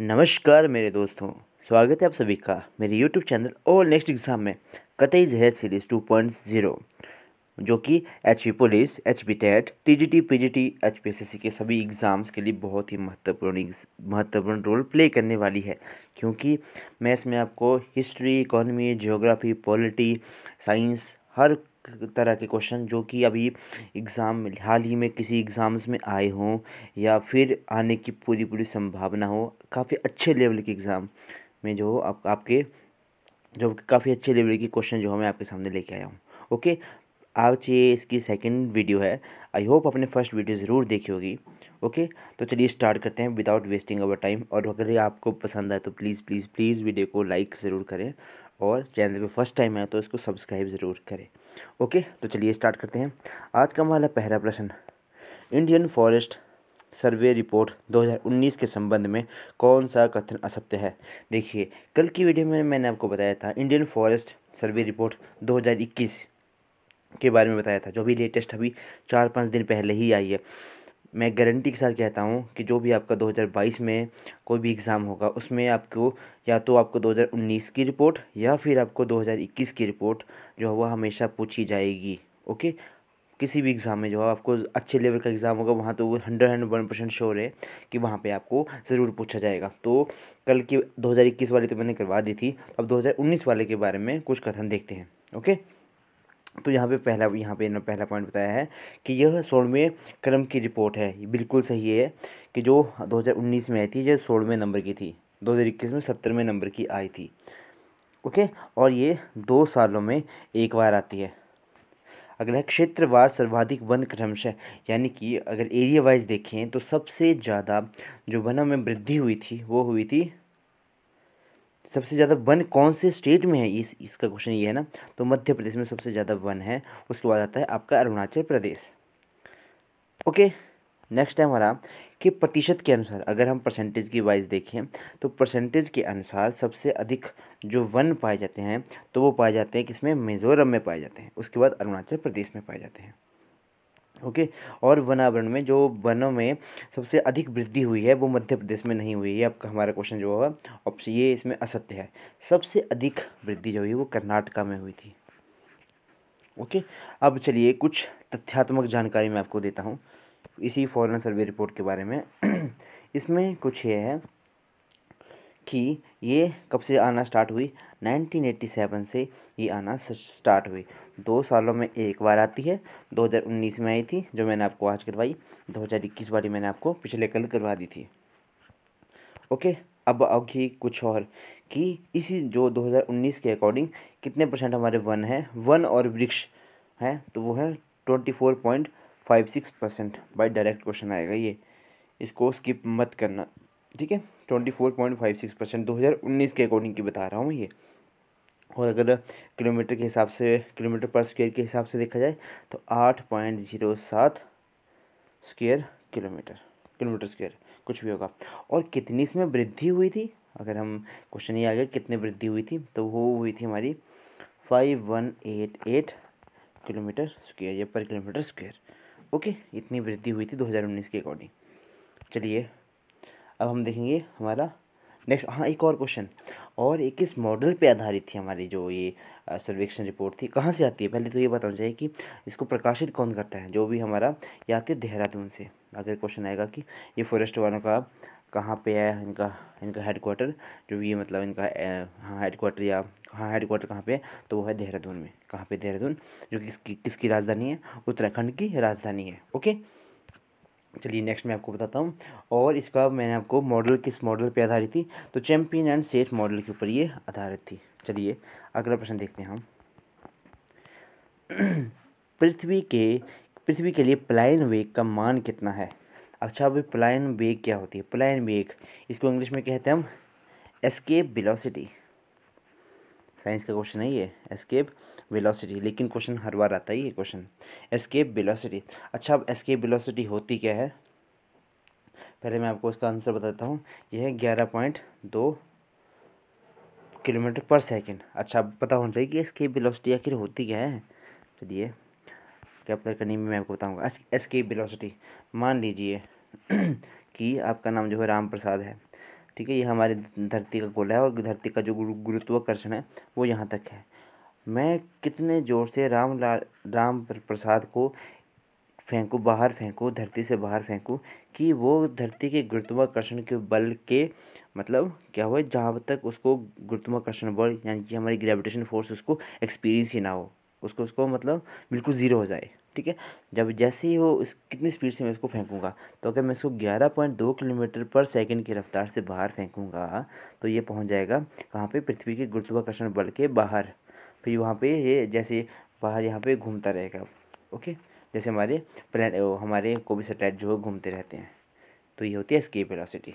नमस्कार मेरे दोस्तों स्वागत है आप सभी का मेरे यूट्यूब चैनल और नेक्स्ट एग्ज़ाम में कतई जहर सीरीज़ 2.0 जो कि H P police H P TET T G T P G T H P S C के सभी एग्ज़ाम्स के लिए बहुत ही महत्वपूर्ण महत्वपूर्ण रोल प्ले करने वाली है क्योंकि मैं इसमें आपको history economy geography polity science हर तरह के क्वेश्चन जो कि अभी एग्ज़ाम हाल ही में किसी एग्ज़ाम्स में आए हों या फिर आने की पूरी पूरी संभावना हो काफ़ी अच्छे लेवल के एग्ज़ाम में जो हो आप, आपके जो काफ़ी अच्छे लेवल के क्वेश्चन जो है मैं आपके सामने लेके आया हूँ ओके आज ये इसकी सेकंड वीडियो है आई होप अपने फर्स्ट वीडियो ज़रूर देखी होगी ओके तो चलिए स्टार्ट करते हैं विदाउट वेस्टिंग अवर टाइम और अगर ये आपको पसंद आए तो प्लीज़ प्लीज़ प्लीज़ वीडियो को लाइक ज़रूर करें और चैनल पे फर्स्ट टाइम है तो इसको सब्सक्राइब ज़रूर करें ओके तो चलिए स्टार्ट करते हैं आज का हमारा पहला प्रश्न इंडियन फॉरेस्ट सर्वे रिपोर्ट 2019 के संबंध में कौन सा कथन असत्य है देखिए कल की वीडियो में मैंने आपको बताया था इंडियन फॉरेस्ट सर्वे रिपोर्ट 2021 के बारे में बताया था जो भी लेटेस्ट अभी चार पाँच दिन पहले ही आई है मैं गारंटी के साथ कहता हूँ कि जो भी आपका 2022 में कोई भी एग्ज़ाम होगा उसमें आपको या तो आपको 2019 की रिपोर्ट या फिर आपको 2021 की रिपोर्ट जो है वह हमेशा पूछी जाएगी ओके किसी भी एग्ज़ाम में जो है आपको अच्छे लेवल का एग्ज़ाम होगा वहाँ तो वो hundred hundred one percent sure है कि वहाँ पे आपको ज़रूर पूछा जाएगा तो कल की 2021 वाली तो मैंने करवा दी थी अब 2019 वाले के बारे में कुछ कथन देखते हैं ओके तो यहाँ पे पहला यहाँ पे इन्होंने पहला पॉइंट बताया है कि यह सोलहवें क्रम की रिपोर्ट है बिल्कुल सही है कि जो 2019 में आई थी यह सोलहवें नंबर की थी 2021 में सत्तरवें नंबर की आई थी ओके और ये दो सालों में एक बार आती है अगला है क्षेत्रवार सर्वाधिक वन क्रमशः यानी कि अगर एरिया वाइज देखें तो सबसे ज़्यादा जो वनों में वृद्धि हुई थी वो हुई थी सबसे ज़्यादा वन कौन से स्टेट में है इस इसका क्वेश्चन ये है ना तो मध्य प्रदेश में सबसे ज़्यादा वन है उसके बाद आता है आपका अरुणाचल प्रदेश ओके नेक्स्ट है हमारा कि प्रतिशत के अनुसार अगर हम परसेंटेज की वाइज देखें तो परसेंटेज के अनुसार सबसे अधिक जो वन पाए जाते हैं तो वो पाए जाते हैं किसमें मिज़ोरम में पाए जाते हैं उसके बाद अरुणाचल प्रदेश में पाए जाते हैं ओके और वनावरण में जो वनों में सबसे अधिक वृद्धि हुई है वो मध्य प्रदेश में नहीं हुई है आपका हमारा क्वेश्चन जो होगा ऑप्शन ये इसमें असत्य है सबसे अधिक वृद्धि जो हुई वो कर्नाटका में हुई थी ओके अब चलिए कुछ तथ्यात्मक जानकारी मैं आपको देता हूँ इसी फॉरेन सर्वे रिपोर्ट के बारे में इसमें कुछ ये है कि ये कब से आना स्टार्ट हुई 1987 से ये आना स्टार्ट हुई दो सालों में एक बार आती है 2019 में आई थी जो मैंने आपको आज करवाई 2021 वाली मैंने आपको पिछले कल करवा दी थी ओके अब आगे कुछ और कि इसी जो 2019 के अकॉर्डिंग कितने परसेंट हमारे वन है वन और वृक्ष है तो वो है twenty four point five six percent by direct question आएगा ये इसको स्किप मत करना ठीक है twenty four point five six percent दो हज़ार उन्नीस के अकॉर्डिंग की बता रहा हूँ ये और अगर किलोमीटर के हिसाब से किलोमीटर पर स्क्वेयर के हिसाब से देखा जाए तो आठ पॉइंट जीरो सात स्क्वेयर किलोमीटर किलोमीटर स्क्वेयर कुछ भी होगा और कितनी इसमें वृद्धि हुई थी अगर हम क्वेश्चन ये आ गया कितनी वृद्धि हुई थी तो वो हुई थी हमारी five one eight eight kilometre square या पर किलोमीटर स्क्वेयर ओके इतनी वृद्धि हुई थी उन्नीस के अकॉर्डिंग चलिए अब हम देखेंगे हमारा नेक्स्ट हाँ एक और क्वेश्चन और एक किस मॉडल पे आधारित थी हमारी जो ये सर्वेक्षण रिपोर्ट थी कहाँ से आती है पहले तो ये बताना चाहिए कि इसको प्रकाशित कौन करता है जो भी हमारा ये आती है देहरादून से अगर क्वेश्चन आएगा कि ये फॉरेस्ट वालों का कहाँ पे है इनका इनका हेड क्वार्टर जो भी मतलब इनका हाँ हेड क्वार्टर या हाँ हेड क्वार्टर कहाँ पे है तो वो है देहरादून में कहाँ पे देहरादून जो किसकी किसकी राजधानी है उत्तराखंड की राजधानी है ओके चलिए नेक्स्ट मैं आपको बताता हूँ और इसका मैंने आपको मॉडल किस मॉडल पे आधारित थी तो चैंपियन एंड सेठ मॉडल के ऊपर ये आधारित थी चलिए अगला प्रश्न देखते हैं हम पृथ्वी के पृथ्वी के लिए पलायन वेग का मान कितना है अच्छा अभी प्लाइन वेग क्या होती है पलायन वेग इसको इंग्लिश में कहते हैं हम एस्केप बिलोसिटी साइंस का क्वेश्चन है ये एस्केप वेलोसिटी लेकिन क्वेश्चन हर बार आता है ये क्वेश्चन एस्केप वेलोसिटी अच्छा अब एस्केप वेलोसिटी होती क्या है पहले मैं आपको इसका आंसर बताता हूँ यह है ग्यारह पॉइंट दो किलोमीटर पर सेकेंड अच्छा पता होना चाहिए कि एस्केप वेलोसिटी आखिर होती क्या है चलिए कैप्चर करने में मैं आपको बताऊँगा एस्केप वेलोसिटी मान लीजिए कि आपका नाम जो है राम प्रसाद है ठीक है ये हमारी धरती का गोला है और धरती का जो गुरुत्वाकर्षण है वो यहाँ तक है मैं कितने ज़ोर से राम ला राम प्रसाद को फेंकूँ बाहर फेंकूँ धरती से बाहर फेंकूँ कि वो धरती के गुरुत्वाकर्षण के बल के मतलब क्या हुआ जहाँ तक उसको गुरुत्वाकर्षण बल यानी कि हमारी ग्रेविटेशन फोर्स उसको एक्सपीरियंस ही ना हो उसको उसको मतलब बिल्कुल ज़ीरो हो जाए ठीक है जब जैसे ही हो उस कितनी स्पीड से मैं उसको फेंकूँगा तो अगर मैं इसको ग्यारह पॉइंट दो किलोमीटर पर सेकेंड की रफ्तार से बाहर फेंकूँगा तो ये पहुँच जाएगा कहाँ पर पृथ्वी के गुरुत्वाकर्षण बल के बाहर फिर वहाँ पे ये जैसे बाहर यहाँ पे घूमता रहेगा ओके जैसे हमारे प्लान हमारे को भी सेटेलाइट जो है घूमते रहते हैं तो ये होती है स्केप वेलोसिटी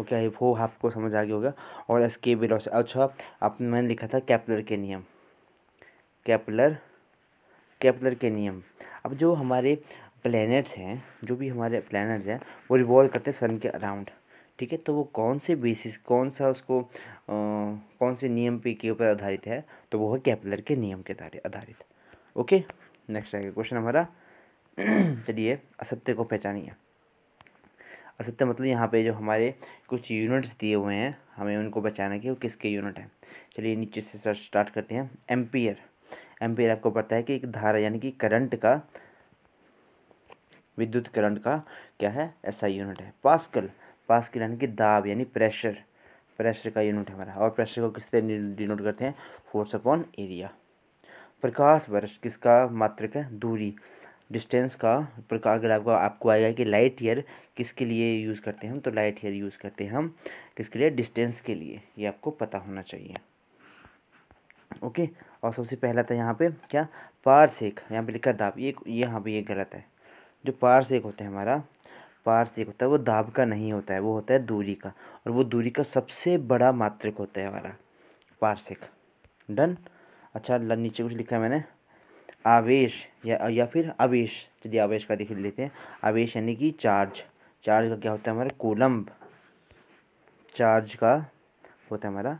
ओके आई वो आपको समझ आ गया होगा और एस्केप वेलोसिटी अच्छा आप मैंने लिखा था कैपलर के नियम कैपलर कैपलर के नियम अब जो हमारे प्लैनेट्स हैं जो भी हमारे प्लैनेट्स हैं वो रिवॉल्व करते हैं सन के अराउंड ठीक है तो वो कौन से बेसिस कौन सा उसको आ, कौन से नियम पे के ऊपर आधारित है तो वो है कैपलर के नियम के आधारित ओके नेक्स्ट आएगा क्वेश्चन हमारा चलिए असत्य को पहचानिए असत्य मतलब यहाँ पे जो हमारे कुछ यूनिट्स दिए हुए हैं हमें उनको बचाना कि वो किसके यूनिट हैं चलिए नीचे से स्टार्ट करते हैं एम्पियर एम्पियर आपको पता है कि एक धारा यानी कि करंट का विद्युत करंट का क्या है ऐसा यूनिट है पास्कल पास की यानी कि दाब यानी प्रेशर प्रेशर का यूनिट हमारा और प्रेशर को किस तरह डिनोट करते हैं फोर्स अपॉन एरिया प्रकाश वर्ष किसका मात्रक है दूरी डिस्टेंस का प्रकाश अगर आपको आपको आएगा कि लाइट ईयर किसके लिए यूज़ करते हैं हम तो लाइट ईयर यूज़ करते हैं हम किसके लिए डिस्टेंस के लिए ये आपको पता होना चाहिए ओके और सबसे पहला था यहाँ पे क्या पारसेक यहाँ पे लिखा दाब ये यहाँ पे ये गलत है जो पारसेक होते हैं हमारा स्पार्स एक होता है वो दाब का नहीं होता है वो होता है दूरी का और वो दूरी का सबसे बड़ा मात्रिक होता है हमारा पार्सिक डन अच्छा नीचे कुछ लिखा है मैंने आवेश या या फिर आवेश यदि आवेश का देख लेते हैं आवेश यानी कि चार्ज चार्ज का क्या होता है हमारा कोलम्ब चार्ज का होता है हमारा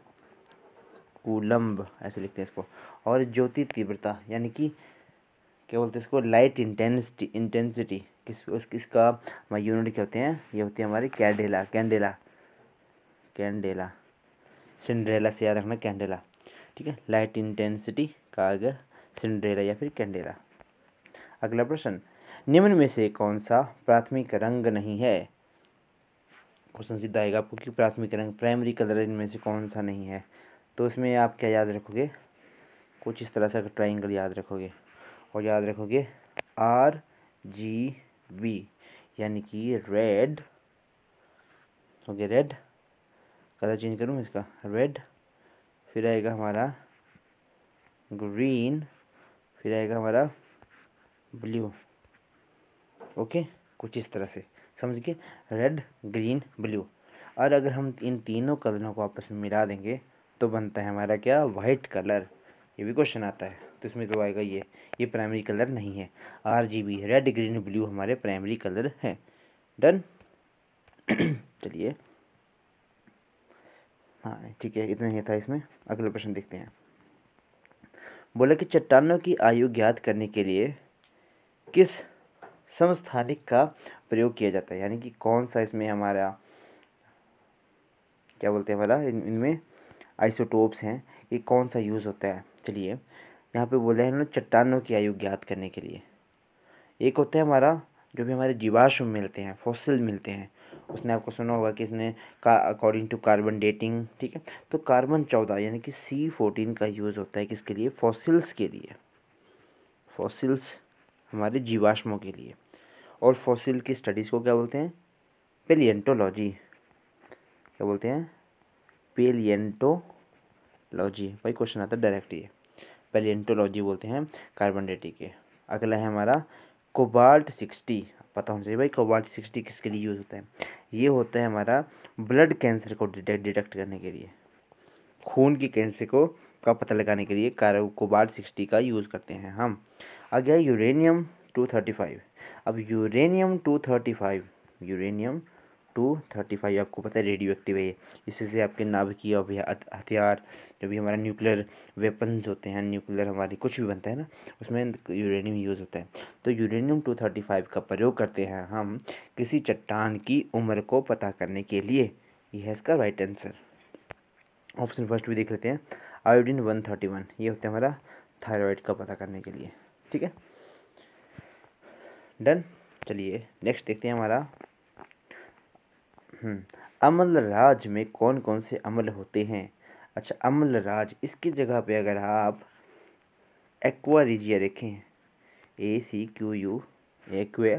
कोलम्ब ऐसे लिखते हैं इसको और ज्योति तीव्रता यानी कि क्या बोलते हैं इसको लाइट इंटेंसिटी इंटेंसिटी किस उस किसका हमारे यूनिट क्या होते हैं ये होते हैं हमारे कैंडेला कैंडेला कैंडेला सिंड्रेला से याद रखना कैंडेला ठीक है लाइट इंटेंसिटी का सिंड्रेला या फिर कैंडेला अगला प्रश्न निम्न में से कौन सा प्राथमिक रंग नहीं है क्वेश्चन सीधा आएगा आपको कि प्राथमिक रंग प्राइमरी कलर इनमें से कौन सा नहीं है तो उसमें आप क्या याद रखोगे कुछ इस तरह से ट्राइंगल याद रखोगे और याद रखोगे आर जी वी यानी कि रेड हो गया रेड कलर चेंज करूँ इसका रेड फिर आएगा हमारा ग्रीन फिर आएगा हमारा ब्लू ओके कुछ इस तरह से समझ गए रेड ग्रीन ब्लू और अगर हम इन तीनों कलरों को आपस में मिला देंगे तो बनता है हमारा क्या वाइट कलर ये भी क्वेश्चन आता है तो इसमें जो आएगा ये ये प्राइमरी कलर नहीं है R G B red green blue हमारे प्राइमरी कलर हैं डन चलिए हाँ ठीक है इतना ही था इसमें अगला प्रश्न देखते हैं बोला कि चट्टानों की आयु ज्ञात करने के लिए किस समस्थानिक का प्रयोग किया जाता है यानी कि कौन सा इसमें हमारा क्या बोलते हैं वाला इनमें इन आइसोटोप्स हैं ये कौन सा यूज़ होता है चलिए यहाँ पे बोला है ना चट्टानों की आयु ज्ञात करने के लिए एक होता है हमारा जो भी हमारे जीवाश्म मिलते हैं फॉसिल मिलते हैं उसने आपको सुना होगा कि इसने का अकॉर्डिंग टू कार्बन डेटिंग ठीक है तो कार्बन चौदह यानी कि सी फोर्टीन का यूज़ होता है किसके लिए फॉसिल्स के लिए फॉसिल्स हमारे जीवाश्मों के लिए और फॉसिल की स्टडीज़ को क्या बोलते हैं पेलियंटोलॉजी क्या बोलते हैं पेलियंटोलॉजी भाई क्वेश्चन आता है डायरेक्ट ये पैलेंटोलॉजी बोलते हैं कार्बन डेटी के अगला है हमारा कोबाल्ट सिक्सटी पता होना चाहिए भाई कोबाल्ट सिक्सटी किसके लिए यूज़ होता है ये होता है हमारा ब्लड कैंसर को डिटेक्ट करने के लिए खून के कैंसर को का पता लगाने के लिए कोबाल्ट सिक्सटी का यूज़ करते हैं हम आ गया यूरेनियम टू थर्टी फाइव अब uranium two thirty five uranium two thirty five आपको पता है रेडियो एक्टिव है इससे से आपके नाभिकीय हथियार जो भी हमारा न्यूक्लियर वेपन्स होते हैं न्यूक्लियर हमारी कुछ भी बनता है ना उसमें यूरेनियम यूज़ होता है तो यूरेनियम टू थर्टी फाइव का प्रयोग करते हैं हम किसी चट्टान की उम्र को पता करने के लिए यह है इसका राइट आंसर ऑप्शन फर्स्ट भी देख लेते हैं आयोडीन वन थर्टी वन ये होता है हमारा थायराइड का पता करने के लिए ठीक है डन चलिए नेक्स्ट देखते हैं हमारा हम्म, अमल राज में कौन कौन से अमल होते हैं अच्छा अमल राज इसकी जगह पे अगर आप एक्वा रिजिया देखें A C Q U aqua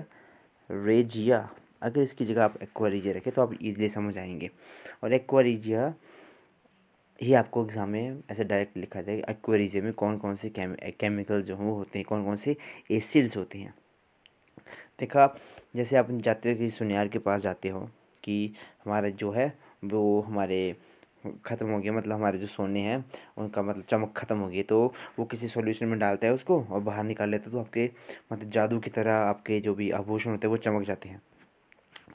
regia अगर इसकी जगह आप एक्वा रिजिया रखें तो आप इजीली समझ आएंगे और एक्वा रिजिया ही आपको एग्ज़ाम में ऐसे डायरेक्ट लिखा एक्वा एक्वेरिज्म में कौन कौन से केमि केमिकल जो हों होते हैं कौन कौन से एसिड्स होते हैं देखा जैसे आप जाते हो किसी सुनियार के पास जाते हो कि हमारा जो है वो हमारे ख़त्म हो गया मतलब हमारे जो सोने हैं उनका मतलब चमक ख़त्म हो गई तो वो किसी सॉल्यूशन में डालता है उसको और बाहर निकाल लेता है तो आपके मतलब जादू की तरह आपके जो भी आभूषण होते हैं वो चमक जाते हैं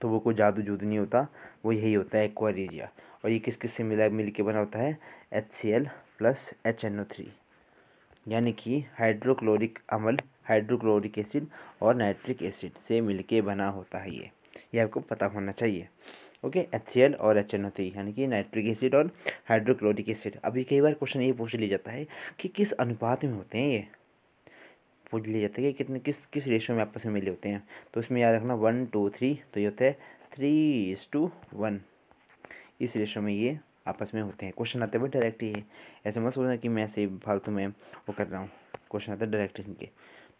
तो वो कोई जादू जूदू नहीं होता वो यही होता है एक्वारीजिया और ये किस किस से मिला मिल के बना होता है H C L plus H N O three यानी कि हाइड्रोक्लोरिक अम्ल हाइड्रोक्लोरिक एसिड और नाइट्रिक एसिड से मिलके बना होता है ये ये आपको पता होना चाहिए ओके एच सी एल और एच एन यानी कि नाइट्रिक एसिड और हाइड्रोक्लोरिक एसिड अभी कई बार क्वेश्चन ये पूछ लिया जाता है कि किस अनुपात में होते हैं ये पूछ लिया जाता है कि कितने किस किस रेशियो में आपस में मिले होते हैं तो इसमें याद रखना वन टू थ्री तो ये होता है थ्री इज टू वन इस रेशो में ये आपस में होते हैं क्वेश्चन आते हुए डायरेक्ट ही है ऐसे मत सोचना कि मैं ऐसे फालतू में वो कर रहा हूँ क्वेश्चन आता है डायरेक्ट इनके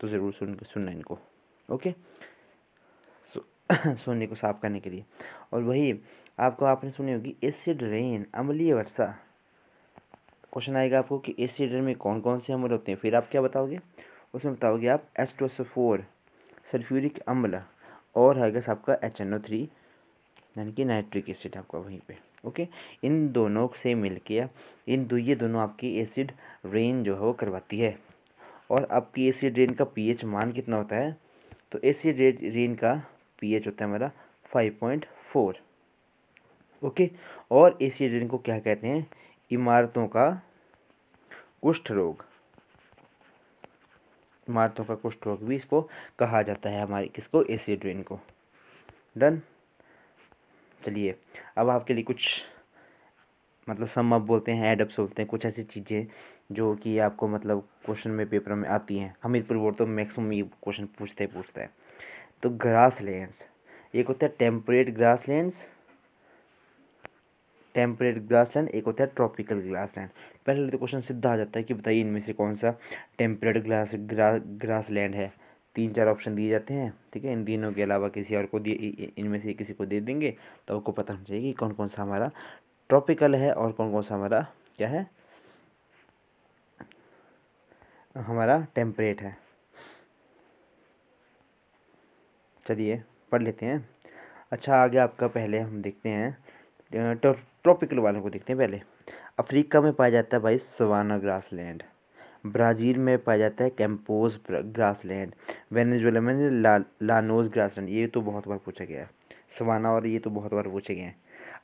तो ज़रूर सुन सुनना इनको ओके सोने को साफ करने के लिए और वही आपको आपने सुनी होगी एसिड रेन अम्लीय वर्षा क्वेश्चन आएगा आपको कि एसिड रेन में कौन कौन से अम्ल होते हैं फिर आप क्या बताओगे उसमें बताओगे आप S two S four sulphuric अम्ल और है गैस आपका एच एन ओ थ्री यानी कि नाइट्रिक एसिड आपका वहीं पे ओके इन दोनों से मिल के इन दो ये दोनों आपकी एसिड रेन जो है वो करवाती है और आपकी एसिड रेन का पी मान कितना होता है तो एसिड रेन का पीएच होता है हमारा 5.4 ओके और एसिडिन को क्या कहते हैं इमारतों का कुष्ठ रोग इमारतों का कुष्ठ रोग भी इसको कहा जाता है हमारे किसको ड्रेन को डन चलिए अब आपके लिए कुछ मतलब सम अप बोलते हैं एडअप्स बोलते हैं कुछ ऐसी चीज़ें जो कि आपको मतलब क्वेश्चन में पेपर में आती हैं हमीरपुर बोर्ड तो मैक्सिमम ये क्वेश्चन पूछते पूछते हैं तो ग्रास लैंड एक होता है temperate grassland temperate grassland एक होता है ट्रॉपिकल ग्रास लैंड पहले तो क्वेश्चन सीधा आ जाता है कि बताइए इनमें से कौन सा टेम्परेट ग्रास ग्रास लैंड है तीन चार ऑप्शन दिए जाते हैं ठीक है इन तीनों के अलावा किसी और को दिए इनमें से किसी को दे देंगे तो आपको पता होना चाहिए कि कौन कौन सा हमारा ट्रॉपिकल है और कौन कौन सा हमारा क्या है हमारा टेम्परेट है चलिए पढ़ लेते हैं अच्छा आगे आपका पहले हम देखते हैं ट्रॉपिकल वालों को देखते हैं पहले अफ्रीका में पाया जाता है भाई सवाना ग्रास लैंड ब्राज़ील में पाया जाता है कैम्पोज ग्रास लैंड वेनेजुला में ला, लानोज ग्रास लैंड ये तो बहुत बार पूछा गया है सवाना और ये तो बहुत बार पूछे गए हैं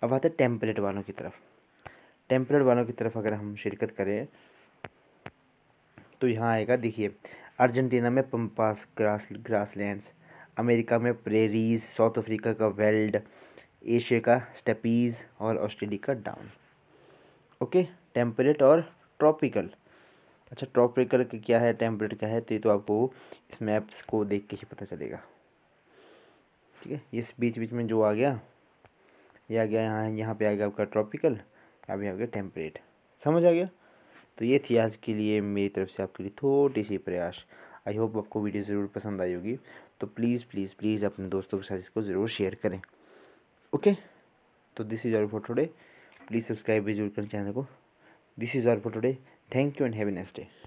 अब आते हैं टेम्पलेट वालों की तरफ टेम्पलेट वालों की तरफ अगर हम शिरकत करें तो यहाँ आएगा देखिए अर्जेंटीना में pampas grass grasslands America में प्रेरीज साउथ अफ्रीका का वेल्ड एशिया का स्टेपीज और ऑस्ट्रेलिया का डाउन ओके टेम्परेट और ट्रॉपिकल अच्छा ट्रॉपिकल का क्या है टेम्परेट क्या है तो ये तो आपको इस मैप्स को देख के ही पता चलेगा ठीक है इस बीच बीच में जो आ गया ये आ गया यहाँ यहाँ पर आ गया आपका ट्रॉपिकल अभी आ गया टेम्परेट समझ आ गया तो ये थी आज के लिए मेरी तरफ से आपके लिए थोड़ी सी प्रयास आई होप आपको वीडियो ज़रूर पसंद आई होगी तो प्लीज़ प्लीज़ प्लीज़ अपने दोस्तों के साथ इसको ज़रूर शेयर करें ओके तो this is all for today please subscribe भी जरूर करें चैनल को this is all for today thank you and have a next day